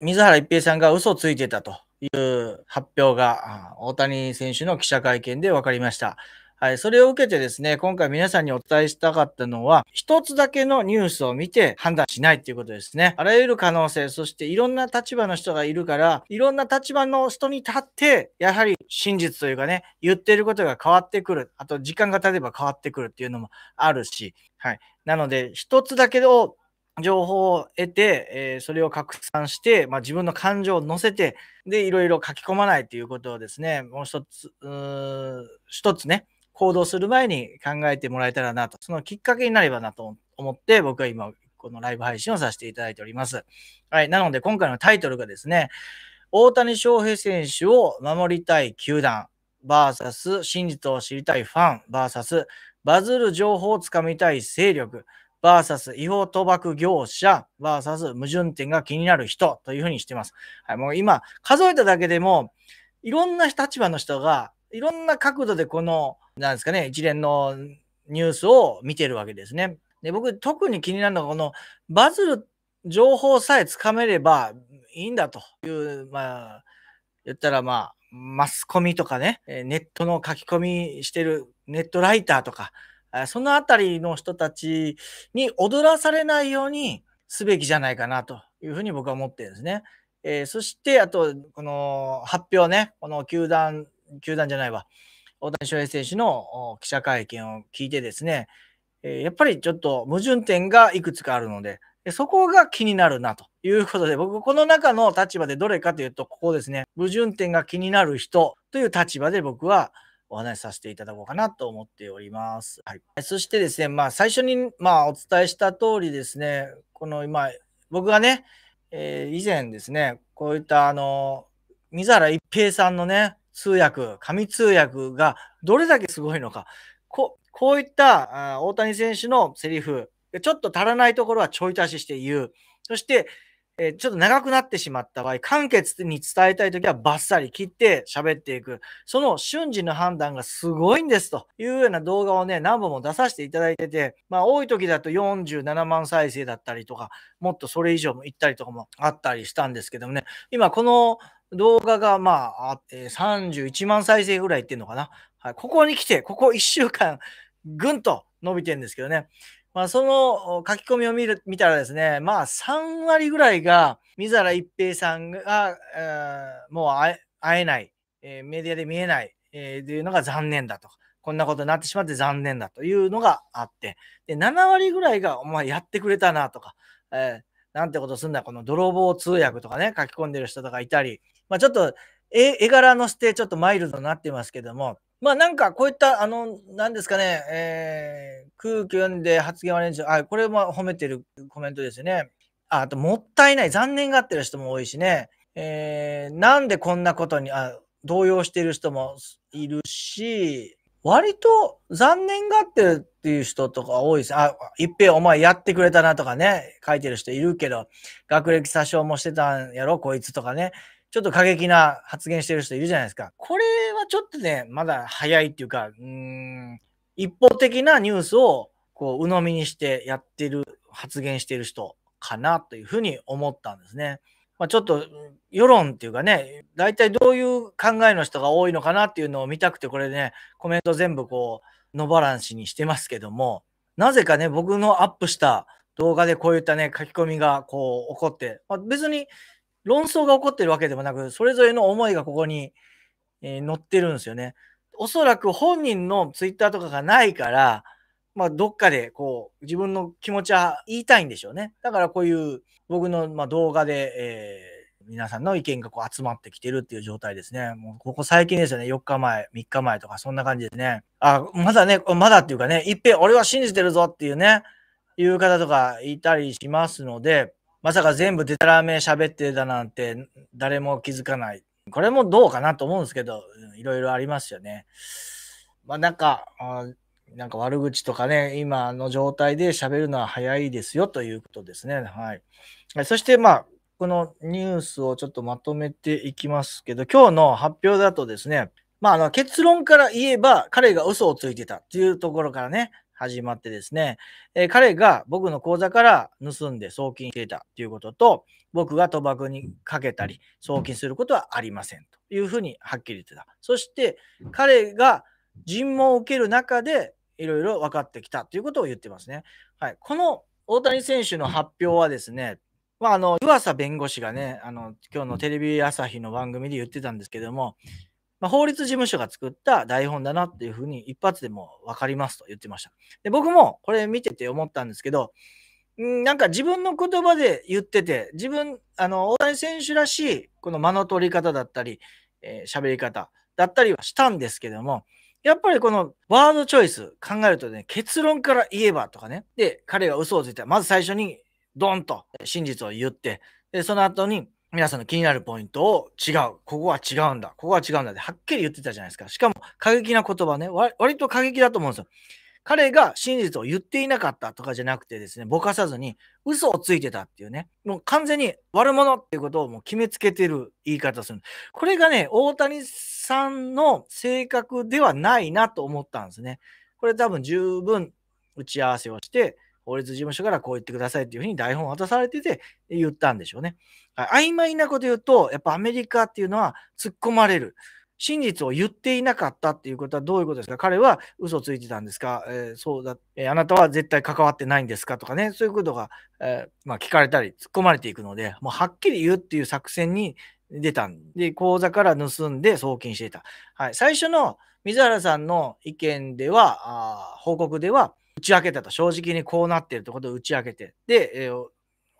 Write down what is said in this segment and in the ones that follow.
水原一平さんが嘘をついてたという発表が大谷選手の記者会見で分かりました。はい、それを受けてですね、今回皆さんにお伝えしたかったのは、一つだけのニュースを見て判断しないっていうことですね。あらゆる可能性、そしていろんな立場の人がいるから、いろんな立場の人に立って、やはり真実というかね、言ってることが変わってくる。あと、時間が経てば変わってくるっていうのもあるし、はい。なので、一つだけを情報を得て、えー、それを拡散して、まあ、自分の感情を乗せて、で、いろいろ書き込まないということをですね、もう一つ、一つね、行動する前に考えてもらえたらなと、そのきっかけになればなと思って、僕は今、このライブ配信をさせていただいております。はい。なので、今回のタイトルがですね、大谷翔平選手を守りたい球団、VS 真実を知りたいファン、VS バズる情報をつかみたい勢力、VS 違法賭博業者 VS 矛盾点が気になる人というふうにしてます。はい、もう今、数えただけでも、いろんな立場の人が、いろんな角度でこの、なんですかね、一連のニュースを見てるわけですね。で僕、特に気になるのが、このバズる情報さえつかめればいいんだという、まあ、言ったらまあ、マスコミとかね、ネットの書き込みしてるネットライターとか、そのあたりの人たちに踊らされないようにすべきじゃないかなというふうに僕は思ってるんですね。えー、そして、あと、この発表ね、この球団、球団じゃないわ、大谷翔平選手の記者会見を聞いてですね、えー、やっぱりちょっと矛盾点がいくつかあるので、そこが気になるなということで、僕、この中の立場でどれかというと、ここですね、矛盾点が気になる人という立場で僕は、お話しさせていただこうかなと思っております。はい、そしてですね、まあ、最初に、まあ、お伝えした通りですね、この今、僕がね、えー、以前ですね、こういったあの水原一平さんのね、通訳、紙通訳がどれだけすごいのか、ここういったあ大谷選手のセリフ、ちょっと足らないところはちょい足しして言う。そして、えー、ちょっと長くなってしまった場合、簡潔に伝えたいときはバッサリ切って喋っていく。その瞬時の判断がすごいんですというような動画をね、何本も出させていただいてて、まあ多い時だと47万再生だったりとか、もっとそれ以上も行ったりとかもあったりしたんですけどもね、今この動画がまあ、えー、31万再生ぐらいいってんのかな。はい、ここに来て、ここ1週間、ぐんと伸びてるんですけどね。まあ、その書き込みを見る見たらですね、まあ、3割ぐらいが水原一平さんが、えー、もう会えない、えー、メディアで見えない、えー、というのが残念だと。こんなことになってしまって残念だというのがあって、で7割ぐらいが、お前やってくれたなとか、えー、なんてことすんだ、この泥棒通訳とかね、書き込んでる人とかいたり、まあ、ちょっと絵柄のしてちょっとマイルドになってますけども、まあなんかこういった、あの、なんですかね、えー、空気読んで発言はねあ、これも褒めてるコメントですよね。ああと、もったいない、残念がってる人も多いしね、えー、なんでこんなことに、あ、動揺してる人もいるし、割と残念がってるっていう人とか多いです。あ、一平お前やってくれたなとかね、書いてる人いるけど、学歴詐称もしてたんやろ、こいつとかね。ちょっと過激な発言してる人いるじゃないですか。これはちょっとね、まだ早いっていうか、うん、一方的なニュースをこう鵜呑みにしてやってる、発言してる人かなというふうに思ったんですね。まあ、ちょっと世論っていうかね、大体どういう考えの人が多いのかなっていうのを見たくて、これね、コメント全部こう、野バランしにしてますけども、なぜかね、僕のアップした動画でこういったね、書き込みがこう起こって、まあ、別に論争が起こってるわけでもなく、それぞれの思いがここに、えー、載ってるんですよね。おそらく本人のツイッターとかがないから、まあ、どっかでこう自分の気持ちは言いたいんでしょうね。だからこういう僕のま動画で、えー、皆さんの意見がこう集まってきてるっていう状態ですね。もうここ最近ですよね。4日前、3日前とかそんな感じですね。あ、まだね、まだっていうかね、いっぺん俺は信じてるぞっていうね、いう方とかいたりしますので、まさか全部デタラメ喋ってたなんて誰も気づかない。これもどうかなと思うんですけど、いろいろありますよね。まあなんか、なんか悪口とかね、今の状態で喋るのは早いですよということですね。はい。そしてまあ、このニュースをちょっとまとめていきますけど、今日の発表だとですね、まあ、あの結論から言えば、彼が嘘をついてたっていうところからね、始まってですね、えー、彼が僕の口座から盗んで送金していたということと、僕が賭博にかけたり、送金することはありませんというふうにはっきり言ってた。そして、彼が尋問を受ける中で、いろいろ分かってきたということを言ってますね。はい、この大谷選手の発表はですね、まあ、あの湯浅弁護士がねあの、今日のテレビ朝日の番組で言ってたんですけども、まあ、法律事務所が作った台本だなっていうふうに一発でも分かりますと言ってました。で僕もこれ見てて思ったんですけど、んなんか自分の言葉で言ってて、自分、あの、大谷選手らしい、この間の取り方だったり、えー、喋り方だったりはしたんですけども、やっぱりこのワードチョイス考えるとね、結論から言えばとかね。で、彼が嘘をついた。まず最初に、ドンと真実を言って、で、その後に、皆さんの気になるポイントを違う、ここは違うんだ、ここは違うんだってはっきり言ってたじゃないですか。しかも過激な言葉ね、割と過激だと思うんですよ。彼が真実を言っていなかったとかじゃなくてですね、ぼかさずに嘘をついてたっていうね、もう完全に悪者っていうことをもう決めつけてる言い方する。これがね、大谷さんの性格ではないなと思ったんですね。これ多分十分打ち合わせをして、法律事務所からこう言ってくださいっていうふうに台本を渡されてて言ったんでしょうね。曖昧なこと言うと、やっぱアメリカっていうのは突っ込まれる。真実を言っていなかったっていうことはどういうことですか彼は嘘ついてたんですか、えー、そうだ、えー、あなたは絶対関わってないんですかとかね、そういうことが、えー、まあ、聞かれたり突っ込まれていくので、もうはっきり言うっていう作戦に出たんで、口座から盗んで送金していた。はい、最初の水原さんの意見では、あ報告では、打ち明けたと、正直にこうなってるってことを打ち明けて、で、えー、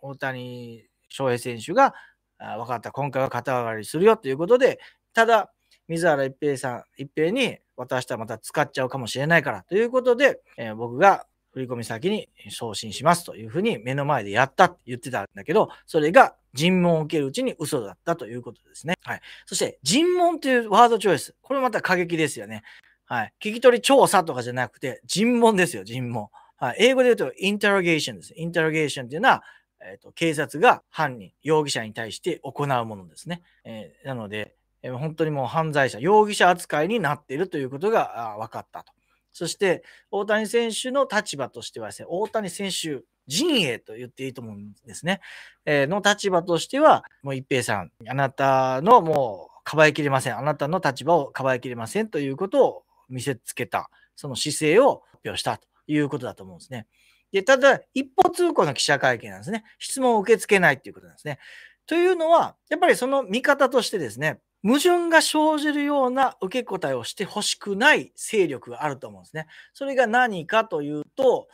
大谷翔平選手が、あ分かった、今回は肩上がりするよということで、ただ、水原一平さん、一平に渡したらまた使っちゃうかもしれないからということで、えー、僕が振込先に送信しますというふうに目の前でやったって言ってたんだけど、それが尋問を受けるうちに嘘だったということですね。はい。そして、尋問というワードチョイス。これまた過激ですよね。はい。聞き取り調査とかじゃなくて、尋問ですよ、尋問。はい。英語で言うと、インタロゲーションです。インタロゲーションっていうのは、えっ、ー、と、警察が犯人、容疑者に対して行うものですね。えー、なので、えー、本当にもう犯罪者、容疑者扱いになっているということが分かったと。そして、大谷選手の立場としてはですね、大谷選手陣営と言っていいと思うんですね。えの立場としては、もう一平さん、あなたのもう、かばいきれません。あなたの立場をかばいきれませんということを見せつけた、その姿勢を発表したということだと思うんですね。で、ただ、一方通行の記者会見なんですね。質問を受け付けないということなんですね。というのは、やっぱりその見方としてですね、矛盾が生じるような受け答えをしてほしくない勢力があると思うんですね。それが何かというと、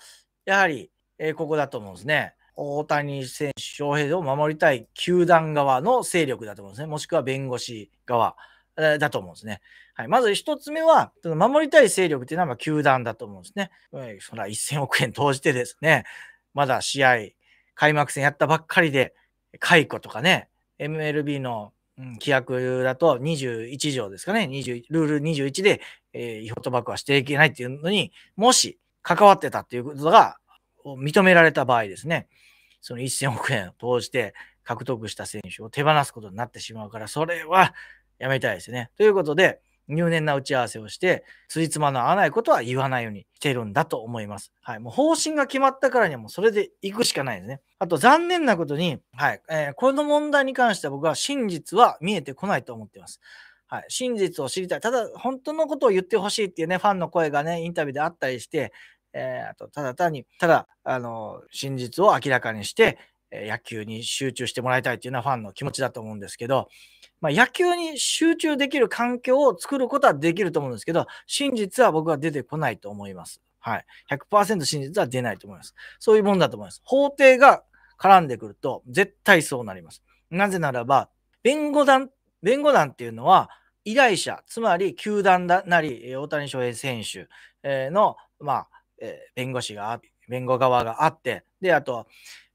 やはり、えー、ここだと思うんですね。大谷選手、翔平を守りたい球団側の勢力だと思うんですね。もしくは弁護士側。だと思うんですね。はい、まず一つ目は、守りたい勢力というのは球団だと思うんですね。そら1000億円投じてですね、まだ試合、開幕戦やったばっかりで、解雇とかね、MLB の規約だと21条ですかね、20ルール21で、えー、違法賭博はしていけないっていうのに、もし関わってたっていうことが認められた場合ですね、その1000億円を投じて獲得した選手を手放すことになってしまうから、それはやめたいですね。ということで、入念な打ち合わせをして、つ褄つまの合わないことは言わないようにしてるんだと思います。はい。もう方針が決まったからにはもうそれで行くしかないですね。あと残念なことに、はい。えー、この問題に関しては僕は真実は見えてこないと思っています。はい。真実を知りたい。ただ、本当のことを言ってほしいっていうね、ファンの声がね、インタビューであったりして、えー、あと、ただ単に、ただ、あの、真実を明らかにして、野球に集中してもらいたいっていうのはファンの気持ちだと思うんですけど、まあ、野球に集中できる環境を作ることはできると思うんですけど、真実は僕は出てこないと思います。はい。100%真実は出ないと思います。そういうもんだと思います。法廷が絡んでくると、絶対そうなります。なぜならば、弁護団、弁護団っていうのは、依頼者、つまり球団だなり、大谷翔平選手の、まあ、え弁護士が、弁護側があって、で、あと、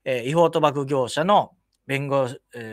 え違法賭博業者の弁護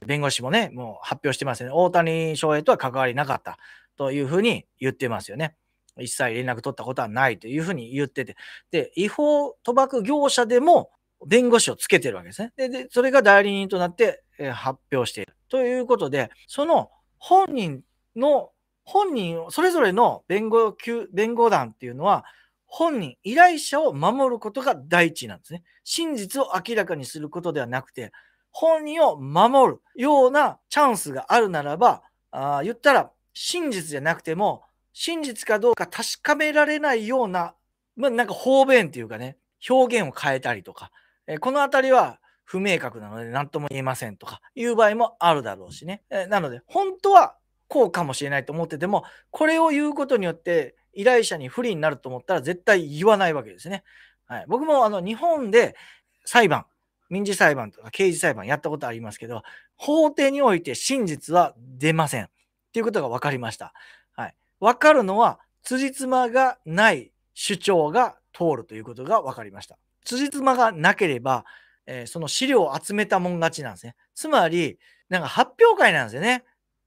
弁護士もね、もう発表してますよね。大谷翔平とは関わりなかったというふうに言ってますよね。一切連絡取ったことはないというふうに言ってて。で、違法賭博業者でも弁護士をつけてるわけですね。で、でそれが代理人となって、えー、発表している。ということで、その本人の、本人を、それぞれの弁護、弁護団っていうのは、本人、依頼者を守ることが第一なんですね。真実を明らかにすることではなくて、本人を守るようなチャンスがあるならば、あ言ったら真実じゃなくても、真実かどうか確かめられないような、まあ、なんか方便っていうかね、表現を変えたりとか、えこのあたりは不明確なので何とも言えませんとかいう場合もあるだろうしね。えなので、本当はこうかもしれないと思ってても、これを言うことによって依頼者に不利になると思ったら絶対言わないわけですね。はい、僕もあの日本で裁判、民事裁判とか刑事裁判やったことありますけど、法廷において真実は出ません。っていうことが分かりました。はい。分かるのは、辻褄がない主張が通るということが分かりました。辻褄がなければ、えー、その資料を集めたもん勝ちなんですね。つまり、なんか発表会なんですよね。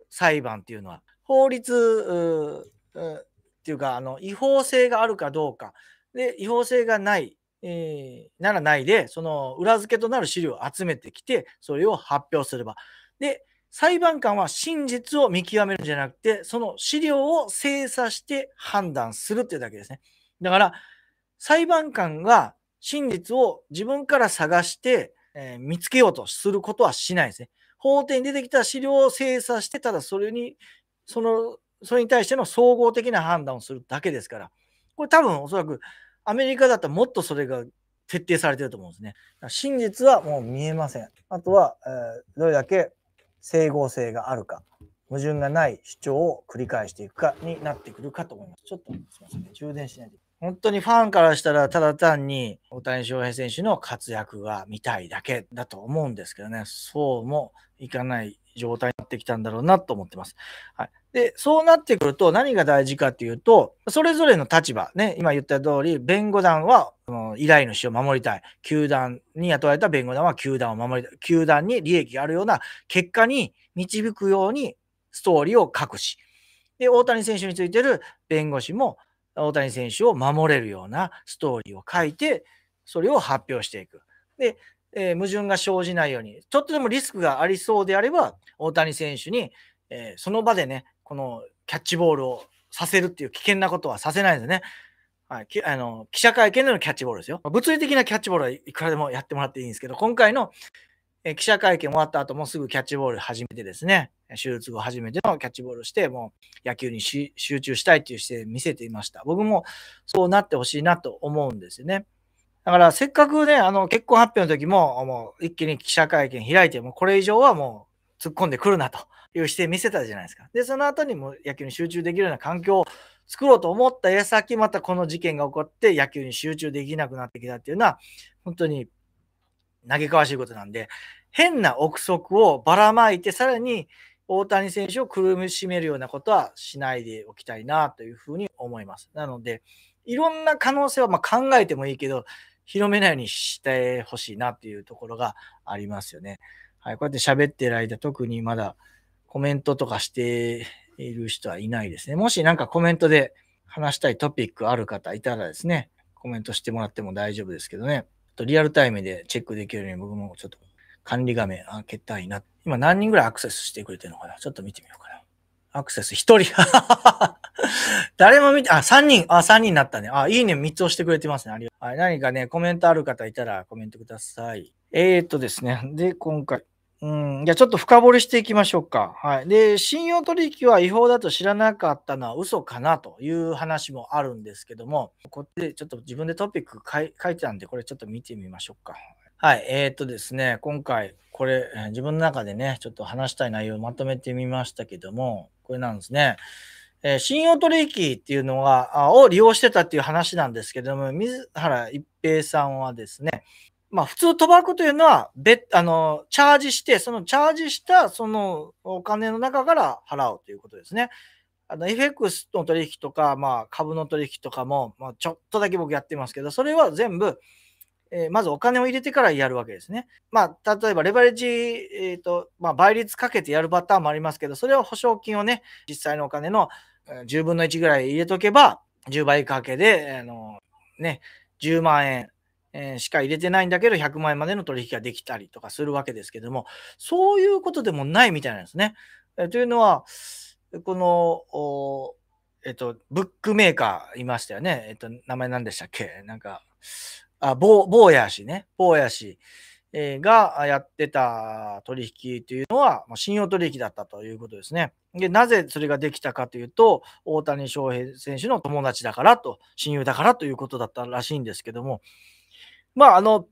裁判っていうのは。法律っていうか、あの、違法性があるかどうか。で、違法性がないえー、ならないで、その裏付けとなる資料を集めてきて、それを発表すれば。で、裁判官は真実を見極めるんじゃなくて、その資料を精査して判断するっていうだけですね。だから、裁判官が真実を自分から探して、えー、見つけようとすることはしないですね。法廷に出てきた資料を精査して、ただそれに、その、それに対しての総合的な判断をするだけですから、これ多分おそらくアメリカだったらもっとそれが徹底されてると思うんですね。真実はもう見えません。あとは、えー、どれだけ整合性があるか、矛盾がない主張を繰り返していくかになってくるかと思います。ちょっとすみませんね、充電しないで。本当にファンからしたら、ただ単に大谷翔平選手の活躍が見たいだけだと思うんですけどね、そうもいかない状態になってきたんだろうなと思ってます。はい、で、そうなってくると何が大事かっていうと、それぞれの立場、ね、今言った通り、弁護団は依頼主を守りたい。球団に雇われた弁護団は球団を守りたい。球団に利益があるような結果に導くようにストーリーを書くし。で、大谷選手についてる弁護士も大谷選手を守れるようなストーリーを書いて、それを発表していく。で、えー、矛盾が生じないように、ちょっとでもリスクがありそうであれば、大谷選手に、えー、その場でね、このキャッチボールをさせるっていう危険なことはさせないですね。はい、あの記者会見でのキャッチボールですよ。物理的なキャッチボールはいくらでもやってもらっていいんですけど、今回のえ記者会見終わった後もすぐキャッチボール始めてですね、手術後初めてのキャッチボールして、もう野球に集中したいっていう姿勢見せていました。僕もそうなってほしいなと思うんですよね。だからせっかくね、あの結婚発表の時も、もう一気に記者会見開いて、もうこれ以上はもう突っ込んでくるなと。いう姿勢見せたじゃないですか。で、その後にも野球に集中できるような環境を作ろうと思った矢先、またこの事件が起こって野球に集中できなくなってきたっていうのは、本当に嘆かわしいことなんで、変な憶測をばらまいて、さらに大谷選手を苦しめるようなことはしないでおきたいなというふうに思います。なので、いろんな可能性はま考えてもいいけど、広めないようにしてほしいなというところがありますよね。はい、こうやって喋ってる間、特にまだコメントとかしている人はいないですね。もしなんかコメントで話したいトピックある方いたらですね、コメントしてもらっても大丈夫ですけどね。とリアルタイムでチェックできるように僕もちょっと管理画面開けたいな。今何人ぐらいアクセスしてくれてるのかなちょっと見てみようかな。アクセス1人。誰も見て、あ、3人。あ、3人になったね。あ、いいね。3つ押してくれてますね。ありがとう。はい。何かね、コメントある方いたらコメントください。えー、っとですね。で、今回、うん、じゃあちょっと深掘りしていきましょうか。はい。で、信用取引は違法だと知らなかったのは嘘かなという話もあるんですけども、こっちでちょっと自分でトピック書いてたんで、これちょっと見てみましょうか。はい。えー、っとですね、今回、これ、自分の中でね、ちょっと話したい内容をまとめてみましたけども、これなんですね。えー、信用取引っていうのが、を利用してたっていう話なんですけども、水原一平さんはですね、まあ普通賭博というのは、べあの、チャージして、そのチャージしたそのお金の中から払うということですね。あの、FX の取引とか、まあ株の取引とかも、まあちょっとだけ僕やってますけど、それは全部、えー、まずお金を入れてからやるわけですね。まあ、例えばレバレッジ、えっ、ー、と、まあ、倍率かけてやるパターンもありますけど、それは保証金をね、実際のお金の10分の1ぐらい入れとけば、10倍かけで、あの、ね、10万円えー、しか入れてないんだけど、100万円までの取引ができたりとかするわけですけども、そういうことでもないみたいなんですね。えー、というのは、この、えっ、ー、と、ブックメーカーいましたよね。えっ、と、名前何でしたっけなんか、あ、坊やしね。坊やし。えがやってた取引というのは、信用取引だったということですね。で、なぜそれができたかというと、大谷翔平選手の友達だからと、親友だからということだったらしいんですけども、まあ、あの、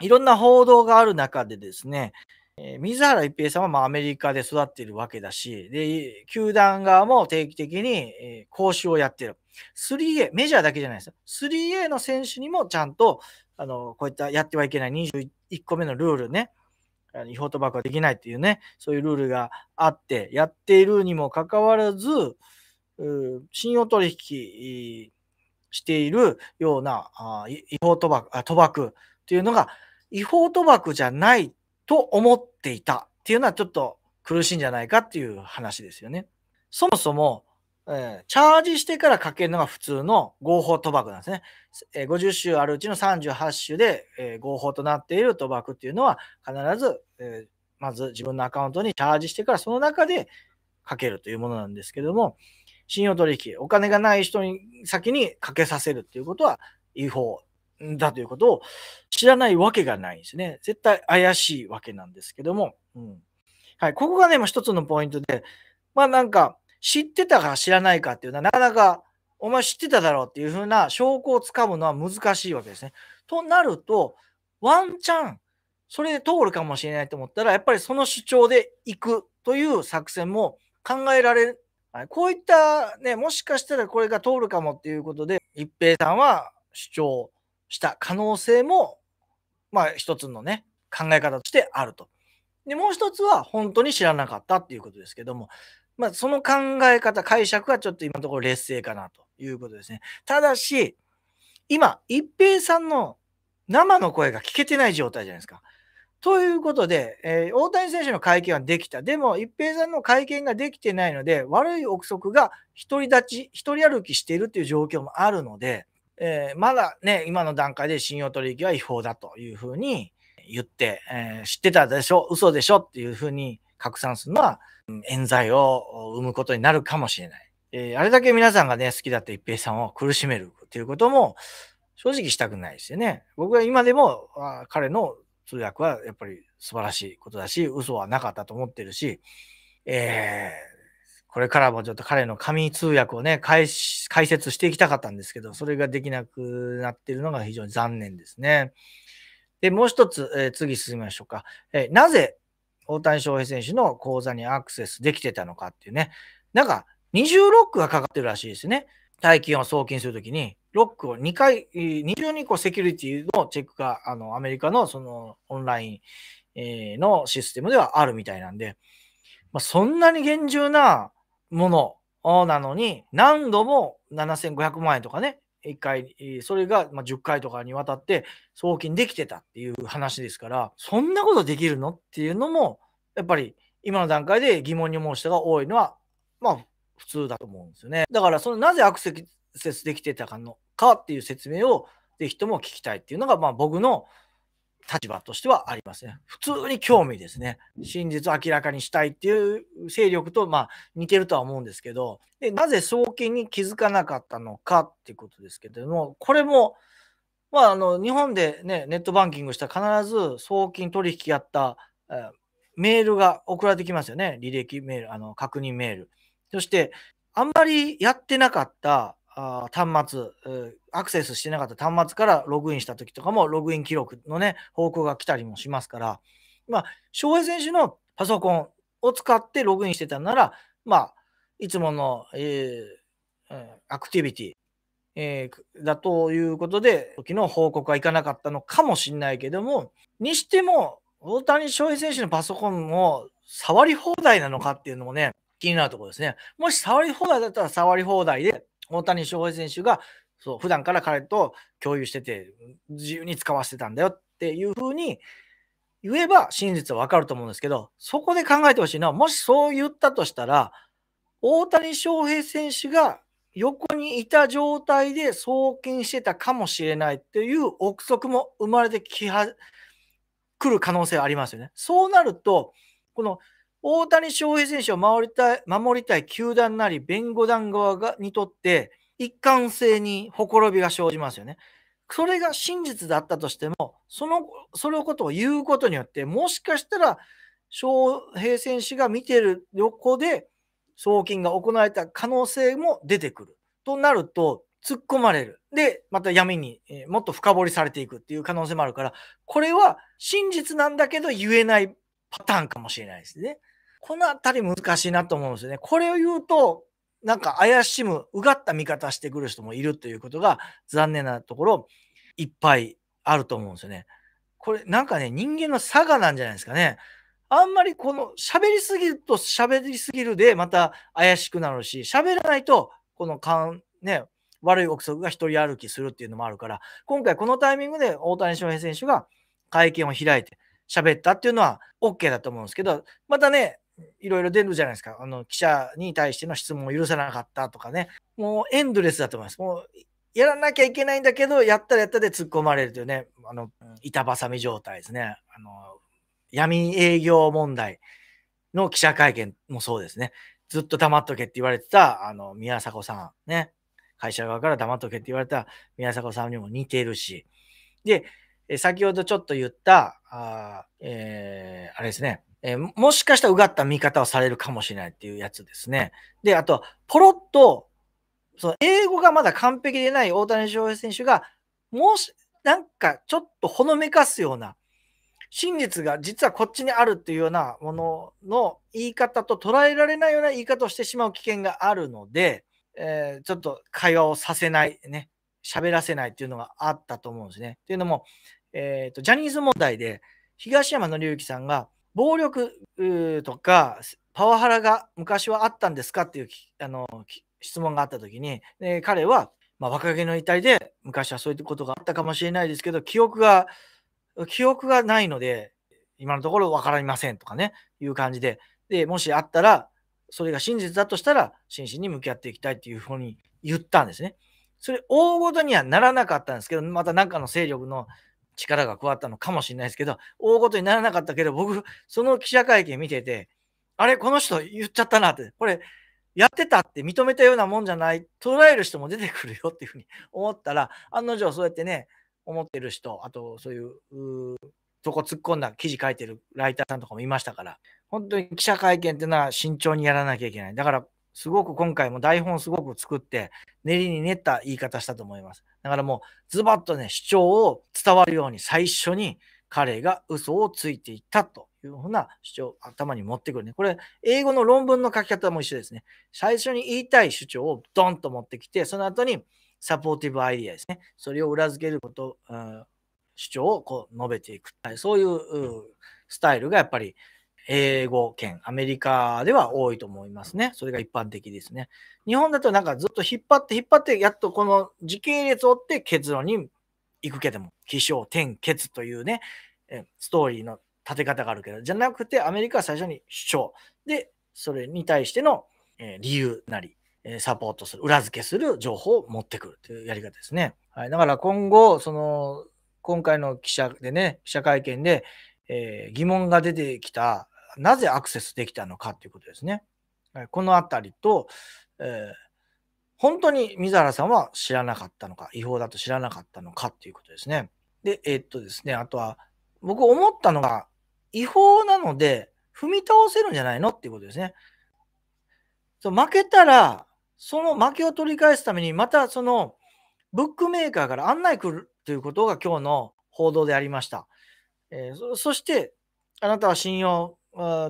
いろんな報道がある中でですね、えー、水原一平さんはまあアメリカで育っているわけだし、で、球団側も定期的に、えー、講習をやってる。3A、メジャーだけじゃないですよ。3A の選手にもちゃんと、あの、こういったやってはいけない21個目のルールね、違法賭博はできないっていうね、そういうルールがあって、やっているにもかかわらず、信用取引しているようなあ違法賭博あ賭博っていうのが違法賭博じゃないと思っていたっていうのはちょっと苦しいんじゃないかっていう話ですよね。そもそも、えー、チャージしてからかけるのが普通の合法賭博なんですね。えー、50種あるうちの38種で、えー、合法となっている賭博っていうのは必ず、えー、まず自分のアカウントにチャージしてからその中でかけるというものなんですけども、信用取引、お金がない人に先にかけさせるっていうことは違法だということを知らないわけがないんですね。絶対怪しいわけなんですけども。うん、はい、ここがね、もう一つのポイントで、まあなんか、知ってたか知らないかっていうのは、なかなか、お前知ってただろうっていうふうな証拠をつかむのは難しいわけですね。となると、ワンチャン、それで通るかもしれないと思ったら、やっぱりその主張で行くという作戦も考えられはい、こういった、ね、もしかしたらこれが通るかもっていうことで、一平さんは主張した可能性も、まあ、一つのね、考え方としてあると。で、もう一つは本当に知らなかったっていうことですけども、まあ、その考え方、解釈はちょっと今のところ劣勢かなということですね。ただし、今、一平さんの生の声が聞けてない状態じゃないですか。ということで、えー、大谷選手の会見はできた。でも、一平さんの会見ができてないので、悪い憶測が独り立ち、一人歩きしているという状況もあるので、えー、まだね、今の段階で信用取引は違法だというふうに言って、えー、知ってたでしょ、嘘でしょっていうふうに拡散するのは、冤罪を生むことになるかもしれない。えあれだけ皆さんがね、好きだった一平さんを苦しめるということも、正直したくないですよね。僕は今でも彼の通訳はやっぱり素晴らしいことだし、嘘はなかったと思ってるし、えー、これからもちょっと彼の紙通訳をね、解解説していきたかったんですけど、それができなくなってるのが非常に残念ですね。で、もう一つ、えー、次進みましょうか。えー、なぜ大谷翔平選手の口座にアクセスできてたのかっていうね。なんか、二重ロックがかかってるらしいですね。大金を送金するときに、ロックを2回、二2個セキュリティのチェックが、あの、アメリカのそのオンラインのシステムではあるみたいなんで、まあ、そんなに厳重なものなのに、何度も7500万円とかね、1回、それが10回とかにわたって送金できてたっていう話ですから、そんなことできるのっていうのも、やっぱり今の段階で疑問に思う人が多いのは、まあ、普通だと思うんですよね。だからそのなぜアクセスできてたかのかっていう説明をぜひとも聞きたいっていうのが、まあ、僕の立場としてはありますね。普通に興味ですね。真実を明らかにしたいっていう勢力と、まあ、似てるとは思うんですけどで、なぜ送金に気づかなかったのかっていうことですけども、これも、まあ、あの日本で、ね、ネットバンキングしたら必ず送金取引やった、えー、メールが送られてきますよね。履歴メール、あの確認メール。そして、あんまりやってなかったあ端末、アクセスしてなかった端末からログインした時とかも、ログイン記録のね、報告が来たりもしますから、まあ、翔平選手のパソコンを使ってログインしてたなら、まあ、いつもの、えー、アクティビティ、えー、だということで、時の報告はいかなかったのかもしれないけども、にしても、大谷翔平選手のパソコンも触り放題なのかっていうのもね、気になるところですね。もし触り放題だったら触り放題で、大谷翔平選手がそう普段から彼と共有してて、自由に使わせてたんだよっていうふうに言えば真実はわかると思うんですけど、そこで考えてほしいのは、もしそう言ったとしたら、大谷翔平選手が横にいた状態で送金してたかもしれないっていう憶測も生まれてきは、来る可能性はありますよね。そうなると、この大谷翔平選手を守りたい、守りたい球団なり弁護団側がにとって、一貫性にほころびが生じますよね。それが真実だったとしても、その、そのことを言うことによって、もしかしたら、翔平選手が見てる横で、送金が行われた可能性も出てくる。となると、突っ込まれる。で、また闇に、えもっと深掘りされていくっていう可能性もあるから、これは真実なんだけど言えないパターンかもしれないですね。このあたり難しいなと思うんですよね。これを言うと、なんか怪しむ、うがった見方してくる人もいるということが残念なところ、いっぱいあると思うんですよね。これなんかね、人間の差がなんじゃないですかね。あんまりこの喋りすぎると喋りすぎるでまた怪しくなるし、喋らないとこの勘、ね、悪い憶測が一人歩きするっていうのもあるから、今回このタイミングで大谷翔平選手が会見を開いて喋ったっていうのは OK だと思うんですけど、またね、いろいろ出るじゃないですか。あの、記者に対しての質問を許さなかったとかね。もうエンドレスだと思います。もう、やらなきゃいけないんだけど、やったらやったで突っ込まれるというね、あの、板挟み状態ですね。あの、闇営業問題の記者会見もそうですね。ずっと黙っとけって言われてた、あの、宮迫さんね。会社側から黙っとけって言われた宮迫さんにも似てるし。で、え先ほどちょっと言った、あ,、えー、あれですね、えー、もしかしたらうがった見方をされるかもしれないっていうやつですね。で、あと、ポロッと、その英語がまだ完璧でない大谷翔平選手が、もし、なんかちょっとほのめかすような、真実が実はこっちにあるっていうようなものの言い方と捉えられないような言い方をしてしまう危険があるので、えー、ちょっと会話をさせないね。喋らせないっていうのがあったと思うんですね。というのも、えーと、ジャニーズ問題で東山紀之さんが暴力とかパワハラが昔はあったんですかっていうあの質問があった時に、えー、彼は、まあ、若気の遺体で昔はそういうことがあったかもしれないですけど記憶が記憶がないので今のところ分かりませんとかねいう感じででもしあったらそれが真実だとしたら真摯に向き合っていきたいっていうふうに言ったんですね。それ、大ごとにはならなかったんですけど、また何かの勢力の力が加わったのかもしれないですけど、大ごとにならなかったけど、僕、その記者会見見てて、あれ、この人言っちゃったなって、これ、やってたって認めたようなもんじゃない、捉える人も出てくるよっていうふうに 思ったら、案の定そうやってね、思ってる人、あとそういう、うそこ突っ込んだ記事書いてるライターさんとかもいましたから、本当に記者会見っていうのは慎重にやらなきゃいけない。だから、すごく今回も台本すごく作って、練りに練った言い方したと思います。だからもう、ズバッとね、主張を伝わるように最初に彼が嘘をついていったというふうな主張を頭に持ってくるね。これ、英語の論文の書き方も一緒ですね。最初に言いたい主張をドンと持ってきて、その後にサポーティブアイディアですね。それを裏付けること、うん、主張をこう述べていく。そういうスタイルがやっぱり英語圏、アメリカでは多いと思いますね。それが一般的ですね。日本だとなんかずっと引っ張って引っ張って、やっとこの時系列を追って結論に行くけども、起承転結というね、ストーリーの立て方があるけど、じゃなくてアメリカは最初に主張。で、それに対しての理由なり、サポートする、裏付けする情報を持ってくるというやり方ですね。はい、だから今後、その、今回の記者でね、記者会見で、えー、疑問が出てきたなぜアクセスできたのかということですね。このあたりと、えー、本当に水原さんは知らなかったのか、違法だと知らなかったのかということですね。で、えー、っとですね、あとは、僕思ったのが、違法なので、踏み倒せるんじゃないのっていうことですね。そう負けたら、その負けを取り返すために、またその、ブックメーカーから案内来るということが今日の報道でありました。えー、そして、あなたは信用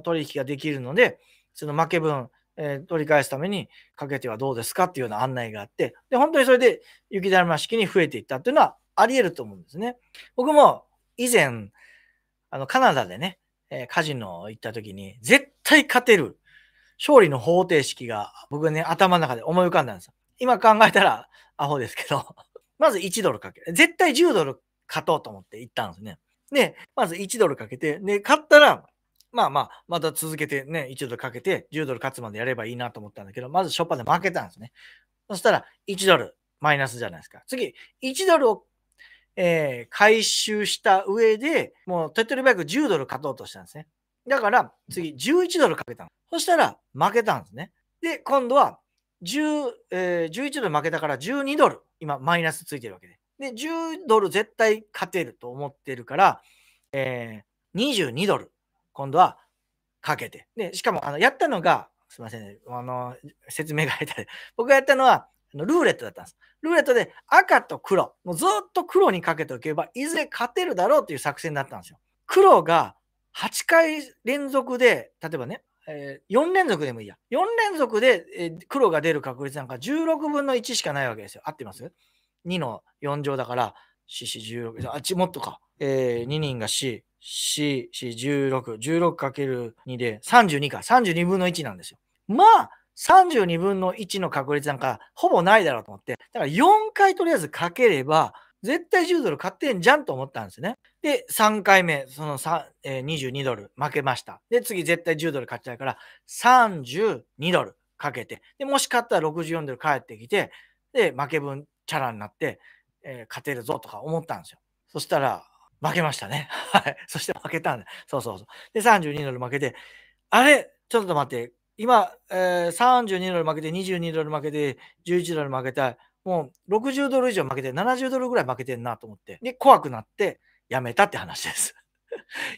取引ができるので、その負け分、えー、取り返すためにかけてはどうですかっていうような案内があって、で、本当にそれで雪だるま式に増えていったっていうのはあり得ると思うんですね。僕も以前、あの、カナダでね、えー、カジノ行った時に、絶対勝てる勝利の方程式が僕ね、頭の中で思い浮かんだんですよ。今考えたらアホですけど まず1ドルかけ絶対10ドル勝とうと思って行ったんですね。で、まず1ドルかけて、で、勝ったらまあまあ、また続けてね、1ドルかけて10ドル勝つまでやればいいなと思ったんだけど、まずショッパで負けたんですね。そしたら1ドルマイナスじゃないですか。次、1ドルを、えー、回収した上で、もう手っ取り早く10ドル勝とうとしたんですね。だから、次、11ドルかけたの。そしたら負けたんですね。で、今度は10、えー、11ドル負けたから12ドル、今マイナスついてるわけで。で、10ドル絶対勝てると思ってるから、えー、22ドル今度はかけて。で、しかも、あの、やったのが、すみません、ね、あの、説明が入ったで、僕がやったのは、ルーレットだったんです。ルーレットで赤と黒、もうずっと黒にかけておけば、いずれ勝てるだろうという作戦だったんですよ。黒が8回連続で、例えばね、えー、4連続でもいいや。4連続で、えー、黒が出る確率なんか16分の1しかないわけですよ。合ってます ?2 の4乗だから、4、4、16、あ、っち、もっとか。えー、2人が4、4、4、16、1 6る2で32か、32分の1なんですよ。まあ、32分の1の確率なんかほぼないだろうと思って、だから4回とりあえずかければ、絶対10ドル買ってんじゃんと思ったんですね。で、3回目、その3、え22ドル負けました。で、次絶対10ドル買っちゃうから、32ドルかけて、で、もし勝ったら64ドル返ってきて、で、負け分チャラになって、えー、勝てるぞとか思ったんですよ。そしたら、負けましたね。はい。そして負けたんだ。そうそうそう。で、32ドル負けて、あれちょっと待って。今、えー、32ドル負けて、22ドル負けて、11ドル負けた。もう60ドル以上負けて、70ドルぐらい負けてんなと思って。で、怖くなって、やめたって話です。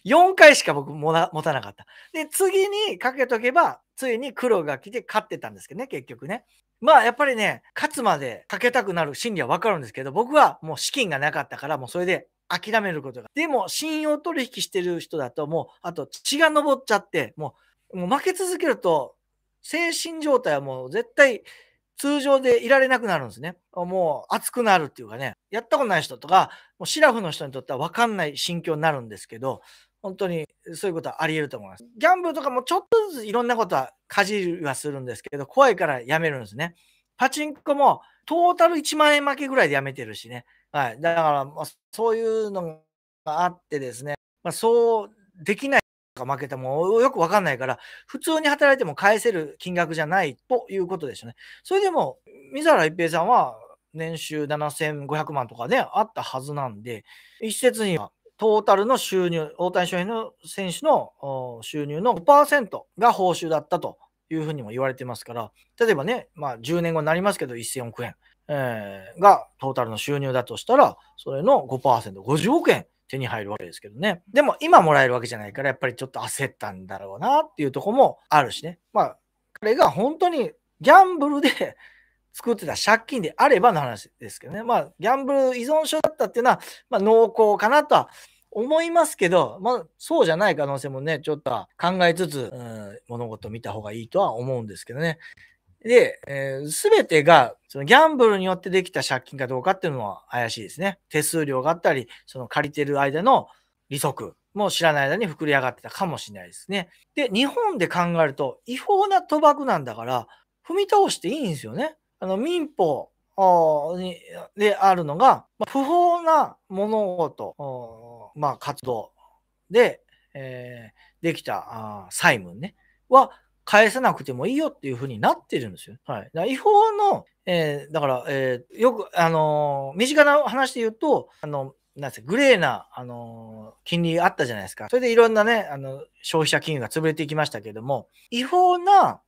4 回しか僕もな持たなかった。で、次にかけとけば、ついに黒が来て勝ってたんですけどね、結局ね。まあやっぱりね、勝つまでかけたくなる心理はわかるんですけど、僕はもう資金がなかったから、もうそれで諦めることが。でも、信用取引してる人だと、もう、あと血が昇っちゃって、もう、もう負け続けると、精神状態はもう絶対通常でいられなくなるんですね。もう熱くなるっていうかね、やったことない人とか、もうシラフの人にとっては分かんない心境になるんですけど、本当にそういうことはあり得ると思います。ギャンブルとかもちょっとずついろんなことはかじりはするんですけど、怖いからやめるんですね。パチンコもトータル1万円負けぐらいでやめてるしね。はい。だから、まあ、そういうのがあってですね、まあ、そうできないか負けてもよくわかんないから、普通に働いても返せる金額じゃないということでしうね。それでも、水原一平さんは年収7500万とかね、あったはずなんで、一説にはトータルの収入、大谷翔平の選手の収入の5%が報酬だったというふうにも言われてますから、例えばね、まあ10年後になりますけど、1000億円。えー、がトータルの収入だとしたら、それの5%、50億円手に入るわけですけどね。でも今もらえるわけじゃないから、やっぱりちょっと焦ったんだろうなっていうとこもあるしね。まあ、彼が本当にギャンブルで 作ってた借金であればの話ですけどね。まあ、ギャンブル依存症だったっていうのは、まあ、濃厚かなとは思いますけど、まあ、そうじゃない可能性もね、ちょっと考えつつ、うん、物事見た方がいいとは思うんですけどね。で、す、えー、べ、てが、そのギャンブルによってできた借金かどうかっていうのは怪しいですね。手数料があったり、その借りてる間の利息も知らない間に膨れ上がってたかもしれないですね。で、日本で考えると、違法な賭博なんだから、踏み倒していいんですよね。あの、民法であるのが、不法な物事、まあ、活動で、えー、できた債務ね、は、返さなくてもいいよっていうふうになってるんですよ。はい。だ違法の、えー、だから、えー、よく、あのー、身近な話で言うと、あの、なんですグレーな、あの金利あったじゃないですか。それでいろんなね、あの、消費者金融が潰れていきましたけれども、違法な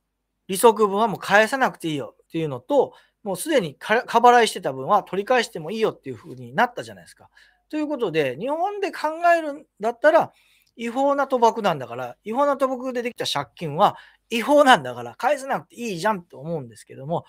利息分はもう返さなくていいよっていうのと、もうすでに過払いしてた分は取り返してもいいよっていうふうになったじゃないですか。ということで、日本で考えるんだったら、違法な賭博なんだから、違法な賭博でできた借金は違法なんだから返さなくていいじゃんと思うんですけども、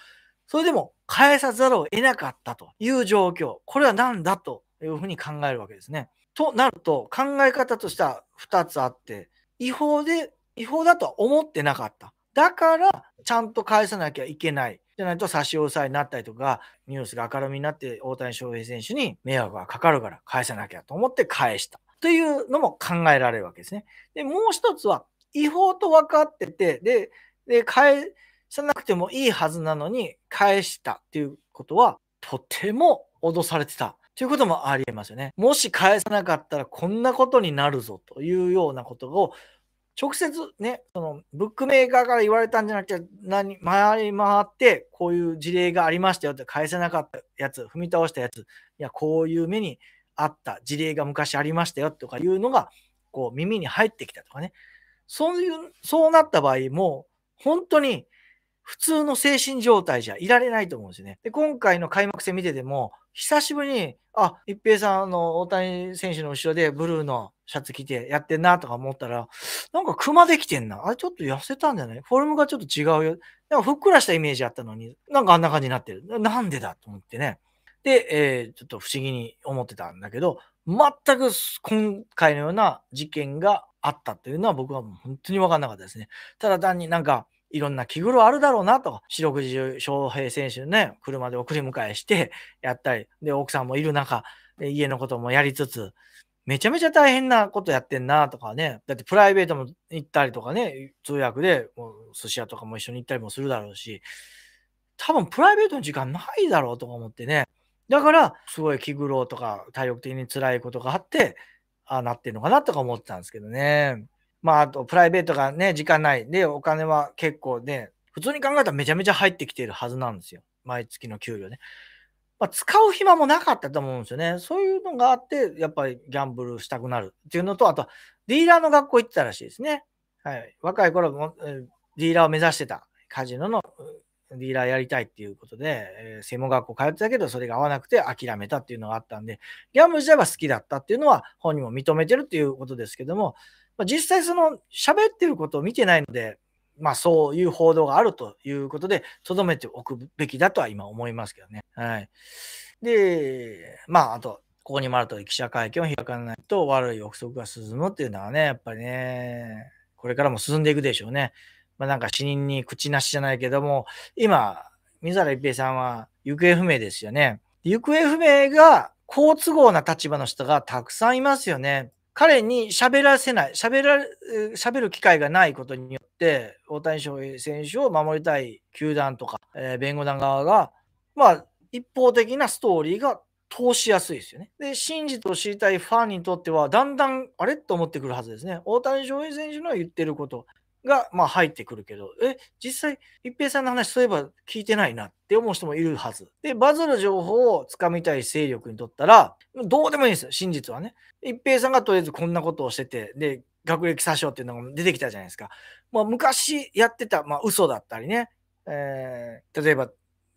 それでも返さざるを得なかったという状況、これは何だというふうに考えるわけですね。となると、考え方としては2つあって、違法で、違法だとは思ってなかった。だから、ちゃんと返さなきゃいけない。じゃないと差し押さえになったりとか、ニュースが明るみになって大谷翔平選手に迷惑がかかるから返さなきゃと思って返した。というのも考えられるわけですね。で、もう一つは違法と分かってて、で、で、返さなくてもいいはずなのに、返したっていうことは、とても脅されてた。ということもありえますよね。もし返さなかったらこんなことになるぞというようなことを直接ね、そのブックメーカーから言われたんじゃなくて、何、回り回ってこういう事例がありましたよって返せなかったやつ、踏み倒したやつ、いや、こういう目にあった事例が昔ありましたよとかいうのが、こう耳に入ってきたとかね。そういう、そうなった場合、も本当に普通の精神状態じゃいられないと思うんですよね。で、今回の開幕戦見てても、久しぶりに、あ、一平さん、の、大谷選手の後ろでブルーのシャツ着てやってんなとか思ったら、なんか熊できてんな。あれちょっと痩せたんじゃないフォルムがちょっと違うよ。なんかふっくらしたイメージあったのに、なんかあんな感じになってる。なんでだと思ってね。で、えー、ちょっと不思議に思ってたんだけど、全く今回のような事件があったというのは僕は本当に分かんなかったですね。ただ単になんか、いろんな気苦労あるだろうなと、四六時中、翔平選手ね、車で送り迎えしてやったり、で、奥さんもいる中、家のこともやりつつ、めちゃめちゃ大変なことやってんなとかね、だってプライベートも行ったりとかね、通訳で寿司屋とかも一緒に行ったりもするだろうし、多分プライベートの時間ないだろうとか思ってね、だから、すごい気苦労とか体力的に辛いことがあって、あなってるのかなとか思ってたんですけどね。まあ、あと、プライベートがね、時間ない。で、お金は結構ね、普通に考えたらめちゃめちゃ入ってきているはずなんですよ。毎月の給料ね。まあ、使う暇もなかったと思うんですよね。そういうのがあって、やっぱりギャンブルしたくなるっていうのと、あと、ディーラーの学校行ってたらしいですね。はい。若い頃も、ディーラーを目指してたカジノのディーラーやりたいっていうことで、えー、専門学校通ってたけど、それが合わなくて諦めたっていうのがあったんで、ギャンブル自体は好きだったっていうのは本人も認めてるっていうことですけども、まあ、実際その喋ってることを見てないので、まあそういう報道があるということで、とどめておくべきだとは今思いますけどね。はい。で、まああと、ここにもあると記者会見を開かないと悪い憶測が進むっていうのはね、やっぱりね、これからも進んでいくでしょうね。まあ、なんか死人に口なしじゃないけども、今、水原一平さんは行方不明ですよね。行方不明が好都合な立場の人がたくさんいますよね。彼に喋らせない、喋ら、喋る機会がないことによって、大谷翔平選手を守りたい球団とか、えー、弁護団側が、まあ、一方的なストーリーが通しやすいですよね。で、真実を知りたいファンにとっては、だんだん、あれと思ってくるはずですね。大谷翔平選手の言ってること、が、まあ、入ってくるけど、え、実際、一平さんの話、そういえば聞いてないなって思う人もいるはず。で、バズる情報をつかみたい勢力にとったら、どうでもいいんですよ、真実はね。一平さんがとりあえずこんなことをしてて、で、学歴詐称っていうのが出てきたじゃないですか。まあ、昔やってた、まあ、嘘だったりね、えー、例えば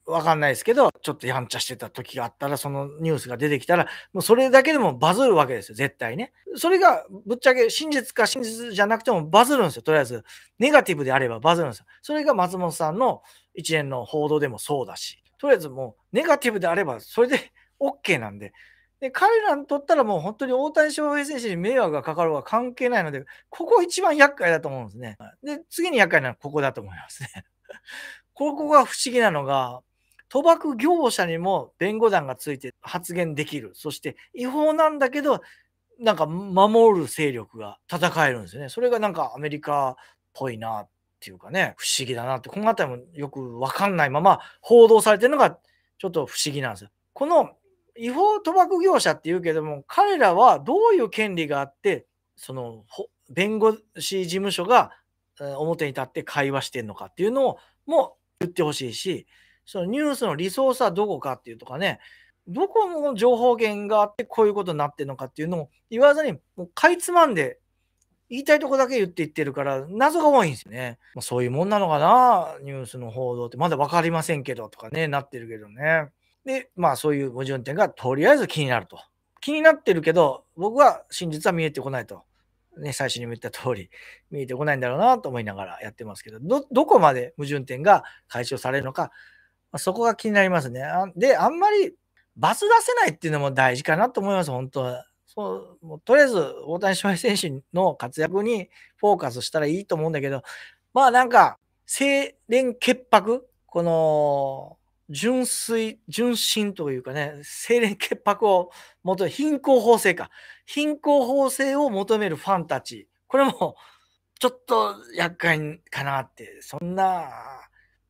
わかんないですけど、ちょっとやんちゃしてた時があったら、そのニュースが出てきたら、もうそれだけでもバズるわけですよ、絶対ね。それがぶっちゃけ真実か真実じゃなくてもバズるんですよ、とりあえず。ネガティブであればバズるんですよ。それが松本さんの一連の報道でもそうだし、とりあえずもうネガティブであればそれで OK なんで、で彼らにとったらもう本当に大谷翔平選手に迷惑がかかるは関係ないので、ここ一番厄介だと思うんですね。で、次に厄介なのはここだと思いますね。ここが不思議なのが、賭博業者にも弁護団がついて発言できる。そして違法なんだけど、なんか守る勢力が戦えるんですよね。それがなんかアメリカっぽいなっていうかね、不思議だなって、この辺りもよくわかんないまま報道されてるのがちょっと不思議なんですよ。この違法賭博業者っていうけども、彼らはどういう権利があって、その弁護士事務所が表に立って会話してるのかっていうのをも言ってほしいし、そのニュースのリソースはどこかっていうとかね、どこの情報源があってこういうことになってるのかっていうのを言わずに、もうかいつまんで言いたいとこだけ言っていってるから、謎が多いんですよね。まあ、そういうもんなのかな、ニュースの報道って、まだ分かりませんけどとかね、なってるけどね。で、まあそういう矛盾点がとりあえず気になると。気になってるけど、僕は真実は見えてこないと。ね、最初にも言った通り、見えてこないんだろうなと思いながらやってますけど、ど、どこまで矛盾点が解消されるのか、まあ、そこが気になりますね。で、あんまりバ出せないっていうのも大事かなと思います、本当は。そうもうとりあえず大谷翔平選手の活躍にフォーカスしたらいいと思うんだけど、まあなんか、清廉潔白、この純粋、純真というかね、清廉潔白を求め、貧困法制か、貧困法制を求めるファンたち、これもちょっと厄介かなって、そんな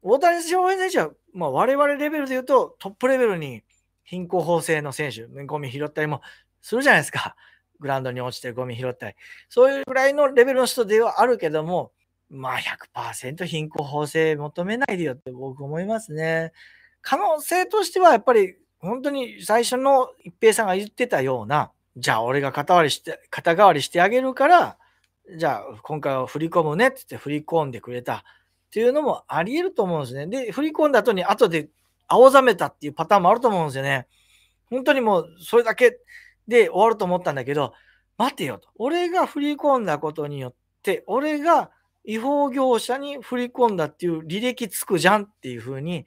大谷翔平選手は、まあ、我々レベルで言うとトップレベルに貧困法制の選手、ゴミ拾ったりもするじゃないですか。グラウンドに落ちてゴミ拾ったり。そういうぐらいのレベルの人ではあるけども、まあ100%貧困法制求めないでよって僕思いますね。可能性としてはやっぱり本当に最初の一平さんが言ってたような、じゃあ俺が肩代わりして、肩代わりしてあげるから、じゃあ今回は振り込むねって言って振り込んでくれた。っていうのもあり得ると思うんですね。で、振り込んだ後に後で青ざめたっていうパターンもあると思うんですよね。本当にもうそれだけで終わると思ったんだけど、待てよと。俺が振り込んだことによって、俺が違法業者に振り込んだっていう履歴つくじゃんっていうふうに、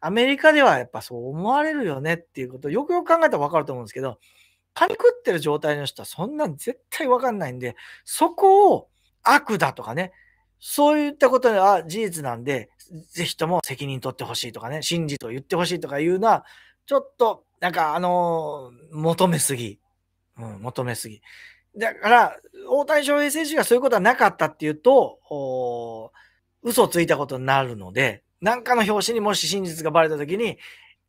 アメリカではやっぱそう思われるよねっていうことをよくよく考えたらわかると思うんですけど、パニクってる状態の人はそんなん絶対わかんないんで、そこを悪だとかね、そういったことは事実なんで、ぜひとも責任取ってほしいとかね、真実を言ってほしいとかいうのは、ちょっと、なんかあのー、求めすぎ。うん、求めすぎ。だから、大谷翔平選手がそういうことはなかったっていうと、嘘をついたことになるので、なんかの表紙にもし真実がバレたときに、